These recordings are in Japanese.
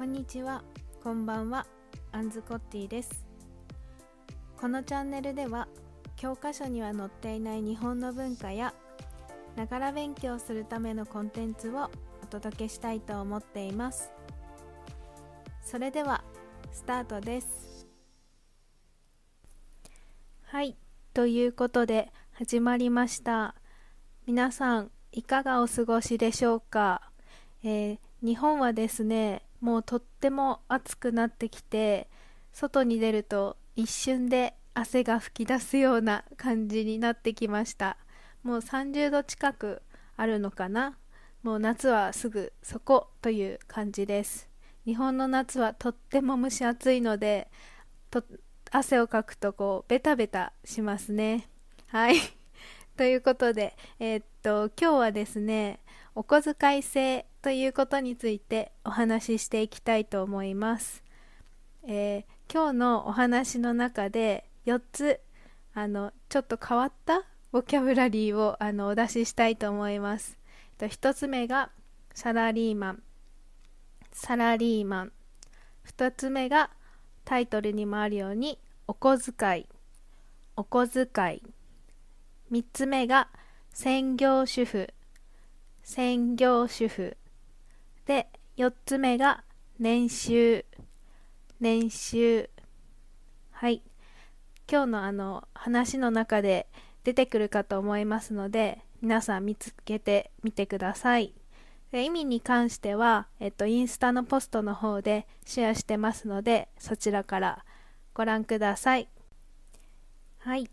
こんにちはこんばんはアンズコッティですこのチャンネルでは教科書には載っていない日本の文化やながら勉強するためのコンテンツをお届けしたいと思っていますそれではスタートですはいということで始まりました皆さんいかがお過ごしでしょうか、えー、日本はですねもうとっても暑くなってきて外に出ると一瞬で汗が噴き出すような感じになってきましたもう30度近くあるのかなもう夏はすぐそこという感じです日本の夏はとっても蒸し暑いのでと汗をかくとこうベタベタしますねはいということでえー、っと今日はですねお小遣い制ということについてお話ししていきたいと思います。えー、今日のお話の中で4つあのちょっと変わったボキャブラリーをあのお出ししたいと思います。えっと、1つ目がサラリーマンサラリーマン2つ目がタイトルにもあるようにお小遣いお小遣い3つ目が専業主婦専業主婦で4つ目が年収年収はい今日のあの話の中で出てくるかと思いますので皆さん見つけてみてくださいで意味に関しては、えっと、インスタのポストの方でシェアしてますのでそちらからご覧くださいはい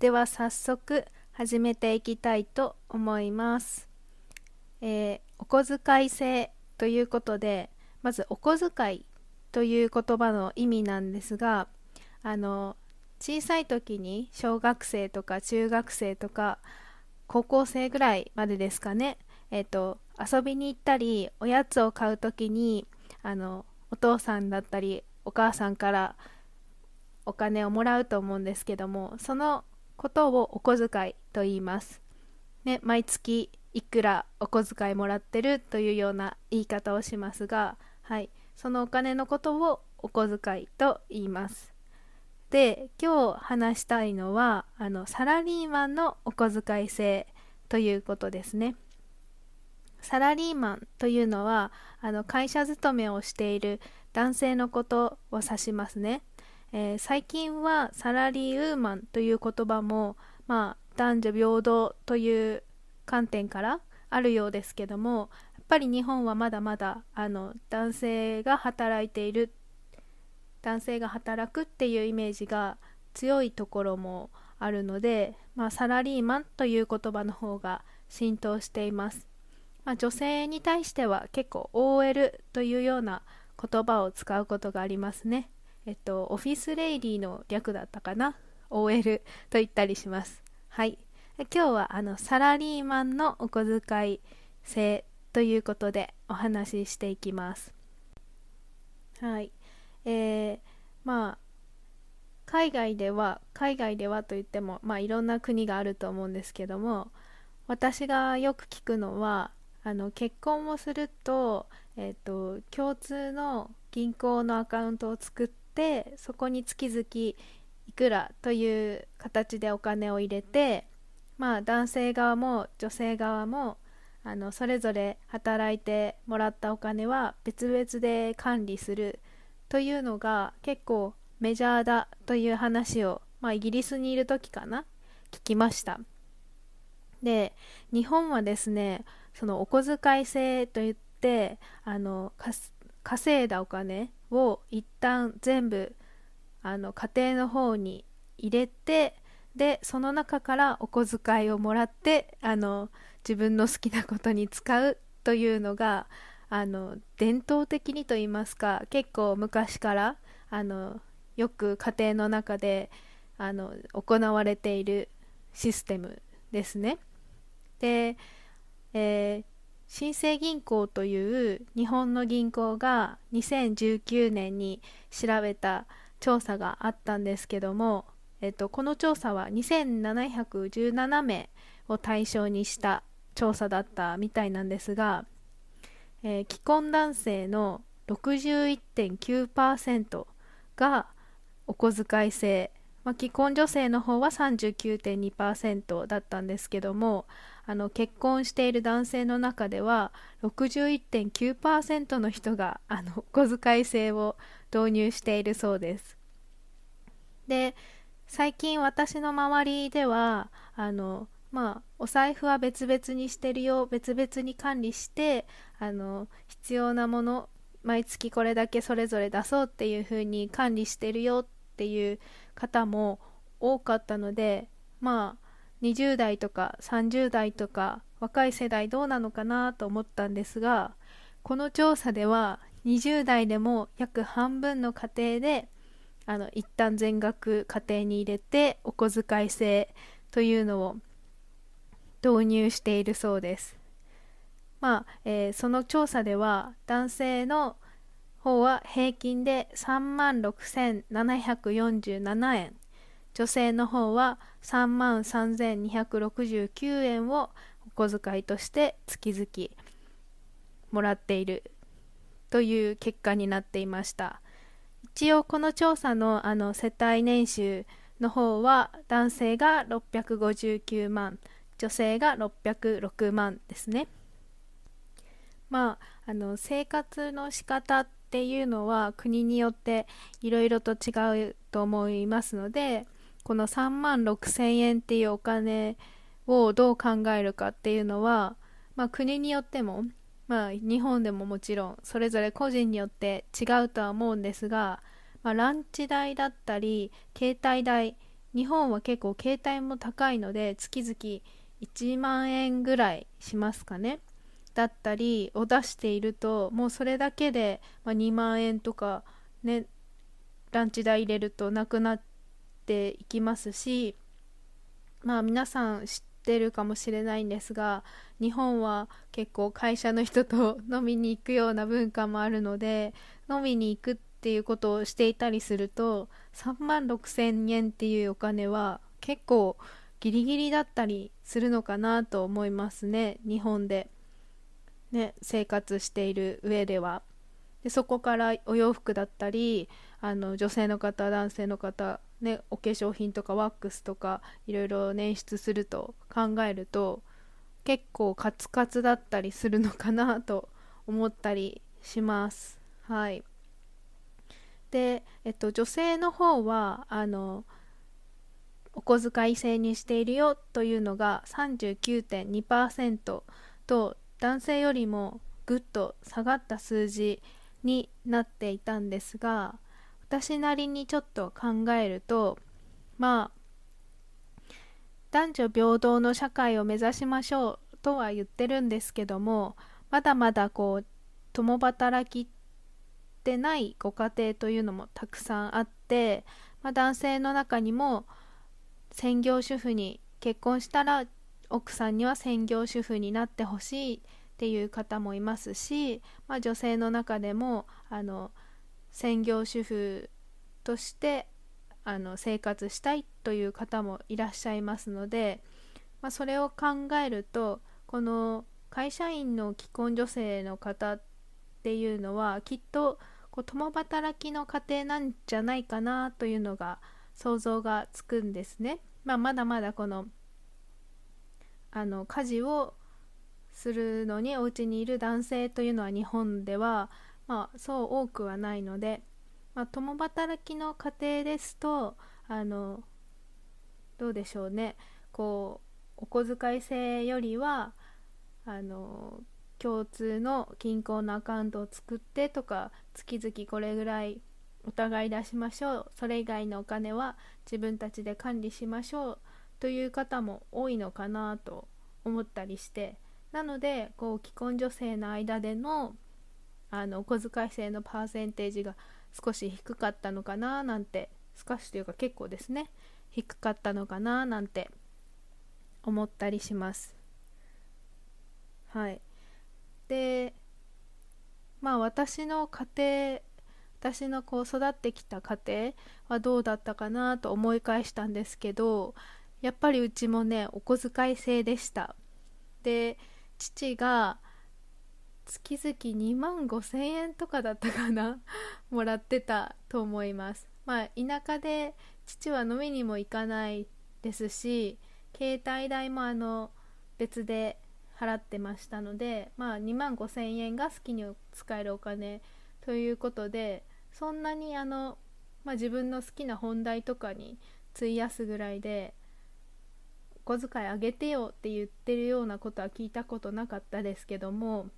では早速始めていきたいと思いますえー、お小遣い制ということでまずお小遣いという言葉の意味なんですがあの小さい時に小学生とか中学生とか高校生ぐらいまでですかね、えーと、と遊びに行ったりおやつを買う時にあのお父さんだったりお母さんからお金をもらうと思うんですけどもそのことをお小遣いと言います。ね、毎月いくらお小遣いもらってるというような言い方をしますが、はい、そのお金のことをお小遣いと言います。で今日話したいのはあのサラリーマンのお小遣い制ということですね。サラリーマンというのはあの会社勤めをしている男性のことを指しますね。えー、最近はサラリーウーマンという言葉も、まあ、男女平等という観点からあるようですけどもやっぱり日本はまだまだあの男性が働いている男性が働くっていうイメージが強いところもあるので、まあ、サラリーマンという言葉の方が浸透しています、まあ、女性に対しては結構 OL というような言葉を使うことがありますねえっとオフィスレイリーの略だったかな OL と言ったりしますはい今日はあのサラリーマンのお小遣い制ということでお話ししていきます。はい。えー、まあ海外では海外ではといってもまあいろんな国があると思うんですけども私がよく聞くのはあの結婚をすると,、えーと、と共通の銀行のアカウントを作ってそこに月々いくらという形でお金を入れてまあ、男性側も女性側もあのそれぞれ働いてもらったお金は別々で管理するというのが結構メジャーだという話を、まあ、イギリスにいる時かな聞きましたで日本はですねそのお小遣い制といってあの稼いだお金を一旦全部あの家庭の方に入れてでその中からお小遣いをもらってあの自分の好きなことに使うというのがあの伝統的にと言いますか結構昔からあのよく家庭の中であの行われているシステムですね。で、えー、新生銀行という日本の銀行が2019年に調べた調査があったんですけどもえっと、この調査は2717名を対象にした調査だったみたいなんですが、えー、既婚男性の61.9%がお小遣い制、まあ、既婚女性の方は39.2%だったんですけどもあの結婚している男性の中では61.9%の人があのお小遣い制を導入しているそうです。で最近私の周りではあのまあお財布は別々にしてるよ別々に管理してあの必要なもの毎月これだけそれぞれ出そうっていう風に管理してるよっていう方も多かったのでまあ20代とか30代とか若い世代どうなのかなと思ったんですがこの調査では20代でも約半分の家庭であの一旦全額家庭に入れてお小遣い制というのを導入しているそうです。まあえー、その調査では男性の方は平均で3万6747円女性の方は3万3269円をお小遣いとして月々もらっているという結果になっていました。一応この調査のあの世帯年収の方は男性が659万女性が606万ですね。まあ、あの生活の仕方っていうのは国によっていろいろと違うと思いますのでこの3万6,000円っていうお金をどう考えるかっていうのは、まあ、国によってもまあ日本でももちろんそれぞれ個人によって違うとは思うんですが、まあ、ランチ代だったり携帯代日本は結構携帯も高いので月々1万円ぐらいしますかねだったりを出しているともうそれだけで、ま2万円とかねランチ代入れるとなくなっていきますしまあ皆さん知ってるかもしれないんですが日本は結構会社の人と飲みに行くような文化もあるので飲みに行くっていうことをしていたりすると3万6,000円っていうお金は結構ギリギリだったりするのかなと思いますね日本で、ね、生活している上では。でそこからお洋服だったりあの女性の方男性の方ね、お化粧品とかワックスとかいろいろ捻出すると考えると結構カツカツだったりするのかなと思ったりします。はい、で、えっと、女性の方はあのお小遣い制にしているよというのが39.2%と男性よりもぐっと下がった数字になっていたんですが私なりにちょっと考えるとまあ男女平等の社会を目指しましょうとは言ってるんですけどもまだまだこう共働きってないご家庭というのもたくさんあって、まあ、男性の中にも専業主婦に結婚したら奥さんには専業主婦になってほしいっていう方もいますし、まあ、女性の中でもあの専業主婦としてあの生活したいという方もいらっしゃいますので、まあ、それを考えるとこの会社員の既婚女性の方っていうのはきっとこう共働きの家庭なんじゃないかなというのが想像がつくんですね。まあ、まだまだこのあの家事をするのにお家にいる男性というのは日本ではまあ、そう多くはないので、まあ、共働きの家庭ですとあのどうでしょうねこうお小遣い制よりはあの共通の銀行のアカウントを作ってとか月々これぐらいお互い出しましょうそれ以外のお金は自分たちで管理しましょうという方も多いのかなと思ったりしてなのでこう既婚女性の間でのあのお小遣い制のパーセンテージが少し低かったのかななんて少しというか結構ですね低かったのかななんて思ったりしますはいでまあ私の家庭私のこう育ってきた家庭はどうだったかなと思い返したんですけどやっぱりうちもねお小遣い制でしたで父が月々2万5,000円とかだったかな もらってたと思いますまあ田舎で父は飲みにも行かないですし携帯代もあの別で払ってましたのでまあ2万5,000円が好きに使えるお金ということでそんなにあの、まあ、自分の好きな本題とかに費やすぐらいでお小遣いあげてよって言ってるようなことは聞いたことなかったですけども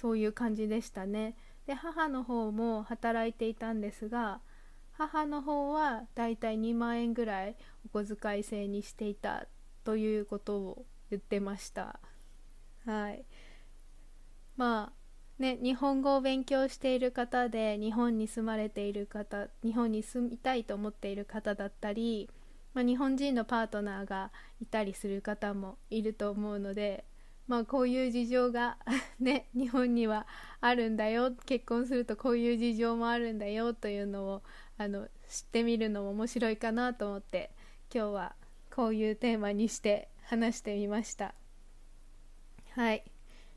そういう感じでしたね。で母の方も働いていたんですが母の方はだいたい2万円ぐらいお小遣い制にしていたということを言ってました。はい、まあね、日本語を勉強している方で日本に住まれている方日本に住みたいと思っている方だったり、まあ、日本人のパートナーがいたりする方もいると思うのでまあこういう事情が ね日本にはあるんだよ結婚するとこういう事情もあるんだよというのをあの知ってみるのも面白いかなと思って今日はこういうテーマにして話してみましたはい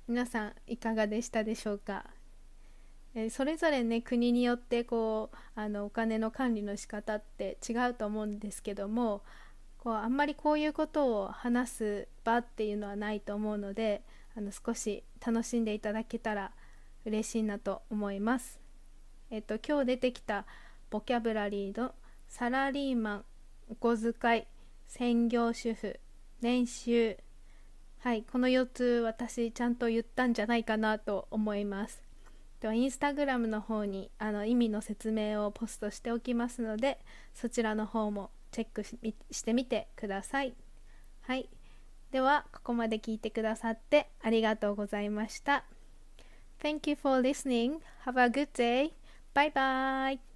皆さんいかがでしたでしょうかえそれぞれね国によってこうあのお金の管理の仕方って違うと思うんですけどもこうあんまりこういうことを話す場っていうのはないと思うのであの少し楽しんでいただけたら嬉しいなと思います。えっと今日出てきたボキャブラリーのサラリーマン、お小遣い、専業主婦、年収はいこの4つ私ちゃんと言ったんじゃないかなと思います。インスタグラムの方にあの意味の説明をポストしておきますのでそちらの方もチェックしてみてください。はい。では、ここまで聞いてくださってありがとうございました。Thank you for listening. Have a good day. Bye bye.